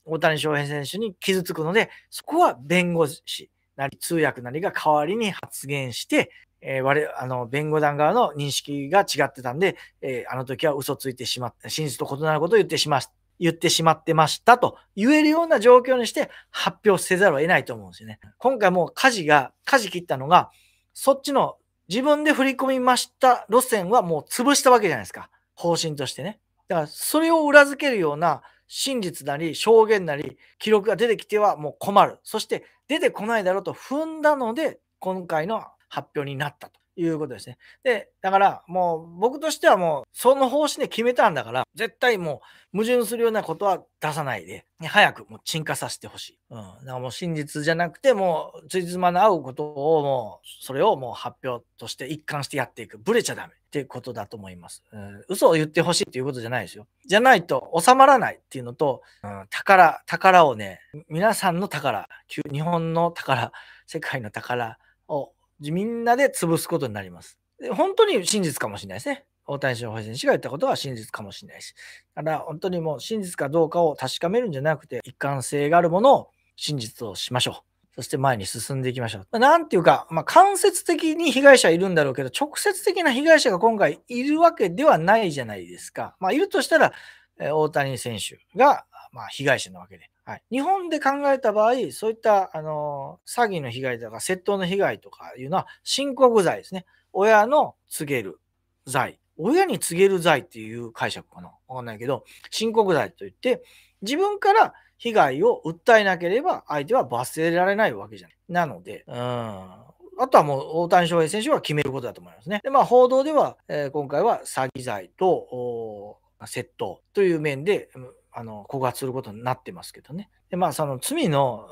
大谷翔平選手に傷つくので、そこは弁護士なり通訳なりが代わりに発言して、えー、我あの弁護団側の認識が違ってたんで、えー、あの時は嘘ついてしまった、真実と異なることを言ってしま言ってしまってましたと言えるような状況にして発表せざるを得ないと思うんですよね。今回もう事が、舵切ったのが、そっちの自分で振り込みました路線はもう潰したわけじゃないですか。方針としてね。だからそれを裏付けるような真実なり証言なり記録が出てきてはもう困る。そして出てこないだろうと踏んだので、今回の発表になったということですね。で、だからもう僕としてはもうその方針で決めたんだから、絶対もう矛盾するようなことは出さないで、早くもう沈下させてほしい。うん。だからもう真実じゃなくて、もうついつまの合うことをもう、それをもう発表として一貫してやっていく。ブレちゃダメってことだと思います。うん、嘘を言ってほしいっていうことじゃないですよ。じゃないと収まらないっていうのと、うん、宝、宝をね、皆さんの宝、日本の宝、世界の宝をみんなで潰すことになります。本当に真実かもしれないですね。大谷翔平選手が言ったことは真実かもしれないし。だから本当にもう真実かどうかを確かめるんじゃなくて、一貫性があるものを真実としましょう。そして前に進んでいきましょう。なんていうか、まあ、間接的に被害者いるんだろうけど、直接的な被害者が今回いるわけではないじゃないですか。まあ、いるとしたら、大谷選手が、ま被害者なわけで、はい、日本で考えた場合、そういったあの詐欺の被害とか窃盗の被害とかいうのは申告罪ですね。親の告げる罪。親に告げる罪っていう解釈かなわかんないけど、申告罪といって、自分から被害を訴えなければ相手は罰せられないわけじゃない。なので、うん、あとはもう大谷翔平選手は決めることだと思いますね。で、まあ、報道では、えー、今回は詐欺罪と窃盗という面で、あの告発することになってますけどね。でまあ、その罪の、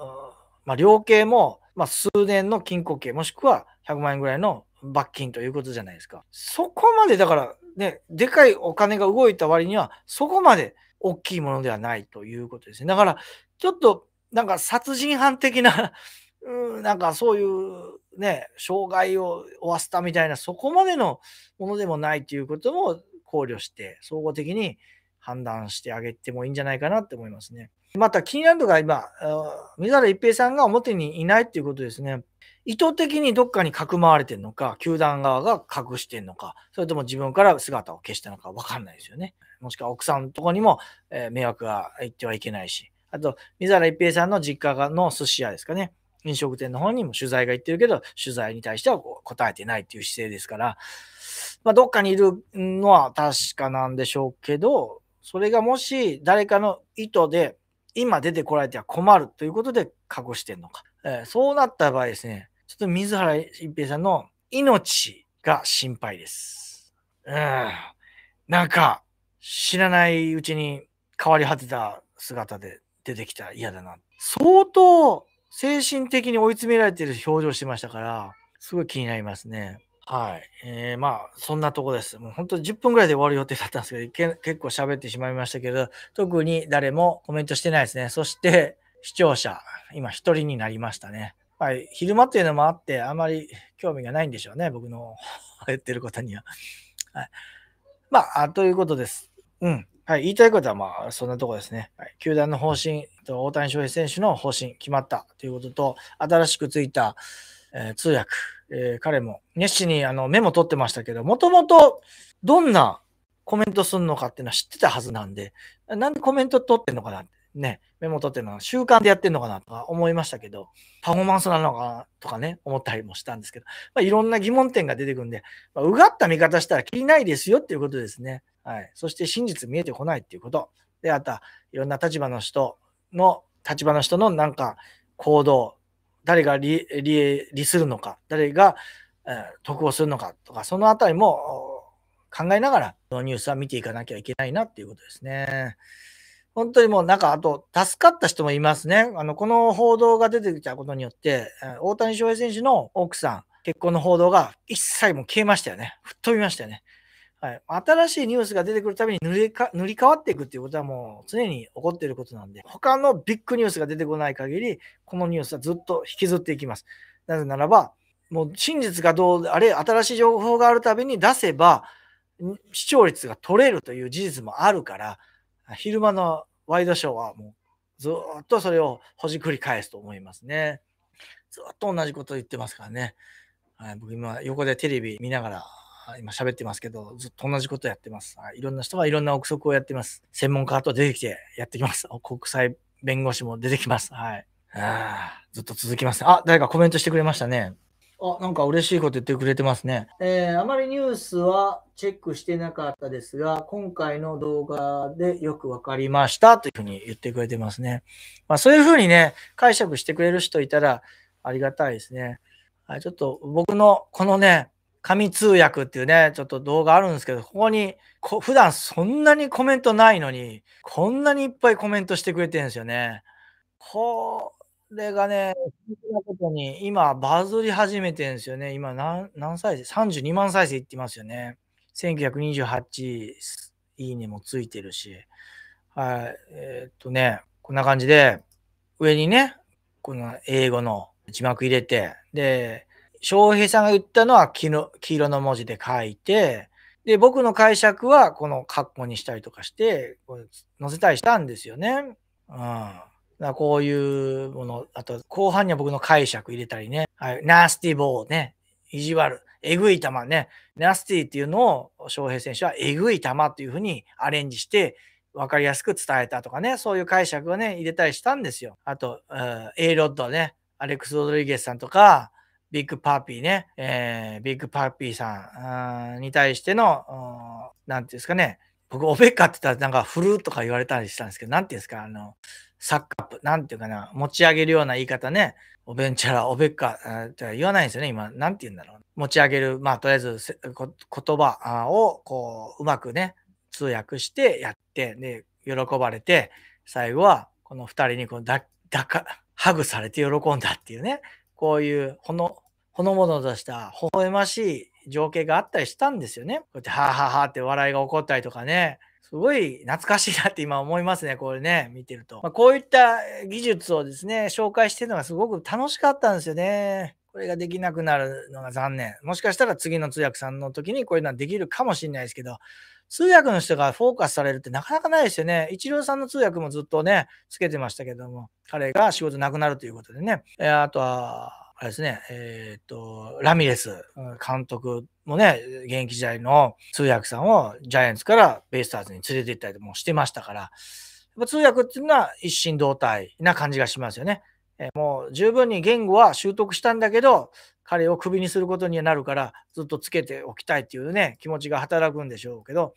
まあ、量刑も、まあ、数年の禁錮刑、もしくは100万円ぐらいの罰金ということじゃないですか。そこまでだから、ね、でかいお金が動いた割には、そこまで大きいものではないということですね。だから、ちょっとなんか殺人犯的な うん、なんかそういうね、障害を負わせたみたいな、そこまでのものでもないということも考慮して、総合的に判断してあげてもいいんじゃないかなって思いますね。また気になるのが今、水原一平さんが表にいないっていうことですね。意図的にどっかにかくまわれてるのか、球団側が隠してるのか、それとも自分から姿を消したのか分かんないですよね。もしくは奥さんのとこにも、え迷惑がいってはいけないし、あと、水原一平さんの実家の寿司屋ですかね。飲食店の方にも取材が行ってるけど、取材に対しては答えてないっていう姿勢ですから、まあ、どっかにいるのは確かなんでしょうけど、それがもし誰かの意図で今出てこられては困るということで隠してんのか。えー、そうなった場合ですね、ちょっと水原一平さんの命が心配です。うん。なんか、知らないうちに変わり果てた姿で出てきたら嫌だな。相当精神的に追い詰められてる表情してましたから、すごい気になりますね。はい。えー、まあ、そんなとこです。もう本当10分ぐらいで終わる予定だったんですけど、け結構喋ってしまいましたけど、特に誰もコメントしてないですね。そして、視聴者、今1人になりましたね。はい。昼間っていうのもあって、あまり興味がないんでしょうね。僕の言 ってることには。はい。まあ、あということです。うん。はい。言いたいことは、まあ、そんなとこですね。はい、球団の方針と、大谷翔平選手の方針決まったということと、新しくついた、えー、通訳、えー、彼も熱心にあのメモ取ってましたけど、もともとどんなコメントするのかっていうのは知ってたはずなんで、なんでコメント取ってんのかなって、ね、メモ取ってるのは習慣でやってんのかなとか思いましたけど、パフォーマンスなのかなとかね、思ったりもしたんですけど、まあ、いろんな疑問点が出てくるんで、まあ、うがった見方したらきりないですよっていうことですね。はい。そして真実見えてこないっていうこと。で、あとは、いろんな立場の人の、立場の人のなんか行動、誰が利利利するのか、誰が、えー、得をするのかとか、そのあたりも考えながら、のニュースは見ていかなきゃいけないなっていうことですね。本当にもうなんか、あと、助かった人もいますね。あの、この報道が出てきたことによって、大谷翔平選手の奥さん、結婚の報道が一切も消えましたよね。吹っ飛びましたよね。はい、新しいニュースが出てくるたびに塗りか塗り替わっていくっていうことはもう常に起こっていることなんで、他のビッグニュースが出てこない限り、このニュースはずっと引きずっていきます。なぜならば、もう真実がどうあれ、新しい情報があるたびに出せば、視聴率が取れるという事実もあるから、昼間のワイドショーはもうずっとそれをほじくり返すと思いますね。ずっと同じこと言ってますからね。はい、僕今横でテレビ見ながら今喋ってますけど、ずっと同じことやってます。いろんな人がいろんな憶測をやってます。専門家と出てきてやってきます。国際弁護士も出てきます。はい。あずっと続きます。あ、誰かコメントしてくれましたね。あ、なんか嬉しいこと言ってくれてますね。えー、あまりニュースはチェックしてなかったですが、今回の動画でよくわかりましたというふうに言ってくれてますね。まあ、そういうふうにね、解釈してくれる人いたらありがたいですね。はい、ちょっと僕のこのね、紙通訳っていうね、ちょっと動画あるんですけど、ここに、こ普段そんなにコメントないのに、こんなにいっぱいコメントしてくれてるんですよね。これがね、なことに今バズり始めてるんですよね。今何何再生 ?32 万再生いってますよね。1928いいねもついてるし。はい。えー、っとね、こんな感じで、上にね、この英語の字幕入れて、で、翔平さんが言ったのは黄色の文字で書いて、で、僕の解釈はこの括弧にしたりとかして、載せたりしたんですよね。うん。だこういうもの、あと後半には僕の解釈入れたりね、はい、ナスティボーね、意地悪、えぐい球ね、ナスティっていうのを翔平選手はえぐい球っていうふうにアレンジして、わかりやすく伝えたとかね、そういう解釈をね、入れたりしたんですよ。あと、うん、A ロッドね、アレックス・ロドリゲスさんとか、ビッグパーピーね、えー、ビッグパーピーさんに対しての、なんていうんですかね、僕、オベッカって言ったらなんかルーとか言われたりしたんですけど、なんていうんですか、あの、サッカープ、なんていうかな、持ち上げるような言い方ね、オベンチャラ、オベッカって言わないんですよね、今、なんて言うんだろう。持ち上げる、まあ、とりあえず言葉を、こう、うまくね、通訳してやって、で、喜ばれて、最後は、この二人にこうだ、だか、ハグされて喜んだっていうね。こういうほの、ほのぼのとした微笑ましい情景があったりしたんですよね。こうやって、はあ、ははあ、って笑いが起こったりとかね。すごい懐かしいなって今思いますね、これね、見てると。まあ、こういった技術をですね、紹介してるのがすごく楽しかったんですよね。これができなくなるのが残念。もしかしたら次の通訳さんの時にこういうのはできるかもしれないですけど、通訳の人がフォーカスされるってなかなかないですよね。一郎さんの通訳もずっとね、つけてましたけども、彼が仕事なくなるということでね。えー、あとは、あれですね、えー、っと、ラミレス監督もね、現役時代の通訳さんをジャイアンツからベイスターズに連れて行ったりもしてましたから、やっぱ通訳っていうのは一心同体な感じがしますよね。えもう十分に言語は習得したんだけど、彼をクビにすることにはなるから、ずっとつけておきたいっていうね、気持ちが働くんでしょうけど、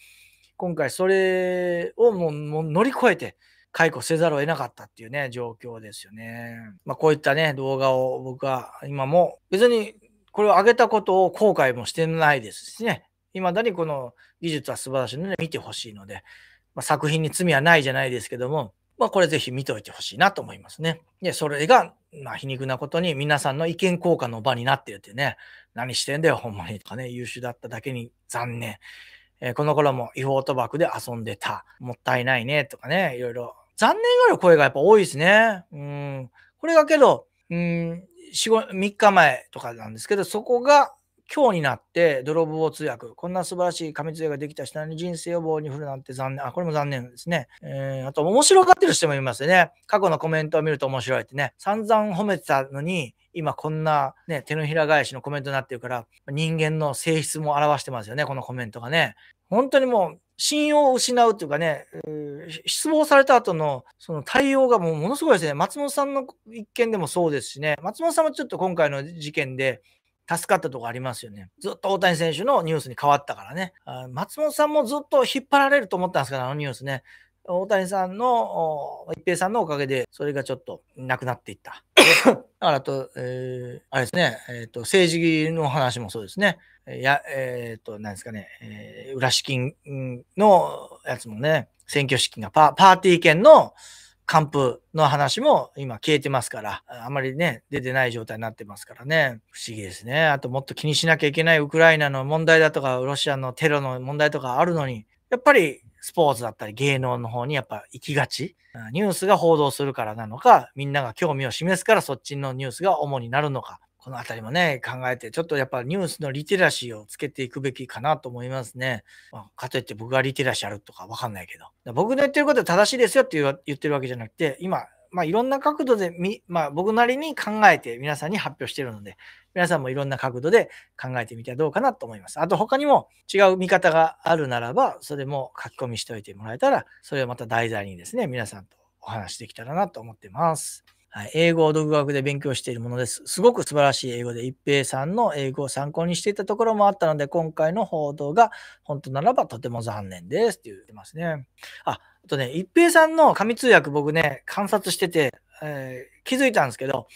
今回それをもう乗り越えて、解雇せざるを得なかったっていうね、状況ですよね。まあ、こういったね、動画を僕は今も、別にこれを上げたことを後悔もしてないですしね、未だにこの技術は素晴らしいので見てほしいので、まあ、作品に罪はないじゃないですけども、まあ、これぜひ見ておいてほしいなと思いますね。で、それが、まあ、皮肉なことに皆さんの意見交換の場になってるってね、何してんだよ、ほんまにとかね、優秀だっただけに残念。えー、この頃も違法賭博で遊んでた。もったいないね、とかね、いろいろ。残念がる声がやっぱ多いですね。うん。これがけど、うん、4、5、3日前とかなんですけど、そこが今日になって泥棒通訳、こんな素晴らしい紙通訳ができた人に人生を棒に振るなんて残念。あ、これも残念ですね。えー、あと、面白がってる人もいますよね。過去のコメントを見ると面白いってね。散々褒めてたのに、今こんな、ね、手のひら返しのコメントになってるから、人間の性質も表してますよね、このコメントがね。本当にもう、信用を失うっていうかね、失望された後のその対応がもうものすごいですね。松本さんの一件でもそうですしね、松本さんもちょっと今回の事件で、助かったとこありますよね。ずっと大谷選手のニュースに変わったからね。あ松本さんもずっと引っ張られると思ったんですかど、あのニュースね。大谷さんの、一平さんのおかげで、それがちょっとなくなっていった。だからと、えー、あれですね、えーと、政治の話もそうですね。いや、えっ、ー、と、なんですかね、えー、裏資金のやつもね、選挙資金がパパーティー券の、完封の話も今消えてますから、あまりね、出てない状態になってますからね、不思議ですね。あともっと気にしなきゃいけないウクライナの問題だとか、ロシアのテロの問題とかあるのに、やっぱりスポーツだったり芸能の方にやっぱ行きがち。ニュースが報道するからなのか、みんなが興味を示すからそっちのニュースが主になるのか、この辺りもね、考えて、ちょっとやっぱニュースのリテラシーをつけていくべきかなと思いますね。まあ、かといって僕がリテラシーあるとかわかんないけど。僕の言ってることは正しいですよって言ってるわけじゃなくて、今、まあ、いろんな角度でみ、まあ、僕なりに考えて皆さんに発表してるので、皆さんもいろんな角度で考えてみてはどうかなと思います。あと他にも違う見方があるならば、それも書き込みしておいてもらえたら、それをまた題材にですね、皆さんとお話できたらなと思ってます。はい、英語を独学で勉強しているものです。すごく素晴らしい英語で、一平さんの英語を参考にしていたところもあったので、今回の報道が本当ならばとても残念ですって言ってますね。あ、あとね、一平さんの紙通訳僕ね、観察してて、えー、気づいたんですけど、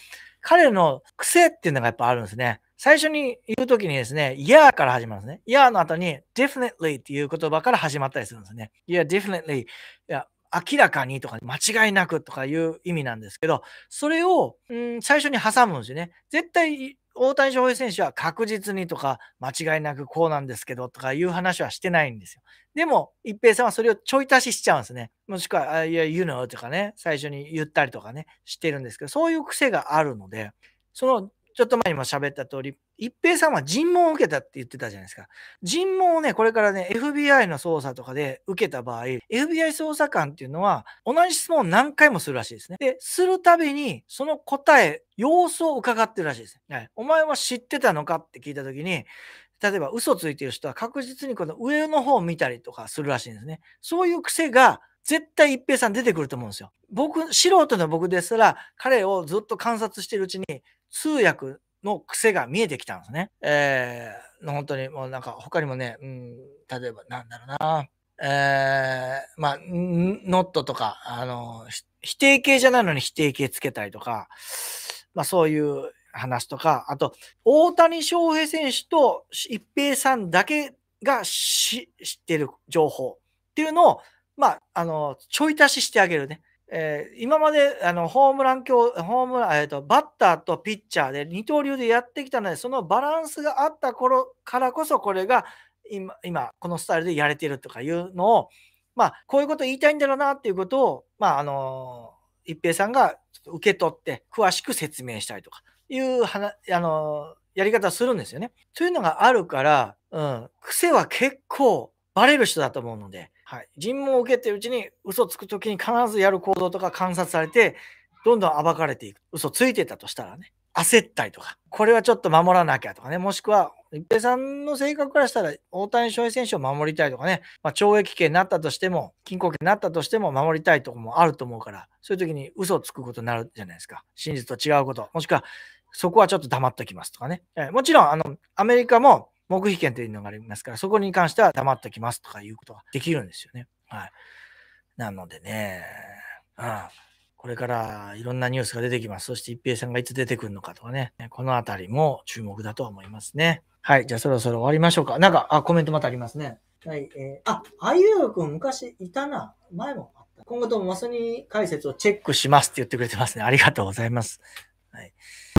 彼の癖っていうのがやっぱあるんですね。最初に言うときにですね、yeah から始まるんですね。yeah の後に definitely っていう言葉から始まったりするんですね。yeah, definitely. いや、明らかにとか、間違いなくとかいう意味なんですけど、それを、うん、最初に挟むんですよね。絶対、大谷翔平選手は確実にとか、間違いなくこうなんですけどとかいう話はしてないんですよ。でも、一平さんはそれをちょい足ししちゃうんですね。もしくは、いや、言うのとかね、最初に言ったりとかね、してるんですけど、そういう癖があるので、その、ちょっと前にも喋った通り、一平さんは尋問を受けたって言ってたじゃないですか。尋問をね、これからね、FBI の捜査とかで受けた場合、FBI 捜査官っていうのは、同じ質問を何回もするらしいですね。で、するたびに、その答え、様子を伺ってるらしいです、ね。はい、お前は知ってたのかって聞いたときに、例えば嘘ついてる人は確実にこの上の方を見たりとかするらしいんですね。そういう癖が絶対一平さん出てくると思うんですよ。僕、素人の僕ですら、彼をずっと観察してるうちに、通訳の癖が見えてきたんですね。えー、本当にもうなんか他にもね、うん、例えばなんだろうな、えー、まあ、ノットとか、あの、否定形じゃないのに否定形つけたりとか、まあそういう話とか、あと、大谷翔平選手と一平さんだけが知ってる情報っていうのを、まあ、あの、ちょい足ししてあげるね。えー、今まであのホームラン強ホームラン、えーと、バッターとピッチャーで二刀流でやってきたので、そのバランスがあった頃からこそ、これが今、今このスタイルでやれてるとかいうのを、まあ、こういうこと言いたいんだろうなっていうことを、まあ、あの一平さんが受け取って、詳しく説明したりとかいう話、あのやり方するんですよね。というのがあるから、うん、癖は結構バレる人だと思うので、はい、尋問を受けてるうちに嘘つくときに必ずやる行動とか観察されて、どんどん暴かれていく。嘘ついてたとしたらね、焦ったりとか、これはちょっと守らなきゃとかね、もしくは、一平さんの性格からしたら、大谷翔平選手を守りたいとかね、まあ、懲役刑になったとしても、禁錮刑になったとしても守りたいとこもあると思うから、そういう時に嘘をつくことになるじゃないですか。真実と違うこと。もしくは、そこはちょっと黙っときますとかね。えもちろん、あの、アメリカも黙秘権というのがありますから、そこに関しては黙ってきますとかいうことができるんですよね。はい。なのでね、うん。これからいろんなニュースが出てきます。そして一平さんがいつ出てくるのかとかね、このあたりも注目だとは思いますね。はい、じゃあそろそろ終わりましょうか。なんか、あ、コメントまたありますね。はい、えー、あ、あゆうくん昔いたな。前もあった。今後ともまさに解説をチェックしますって言ってくれてますね。ありがとうございます。はい。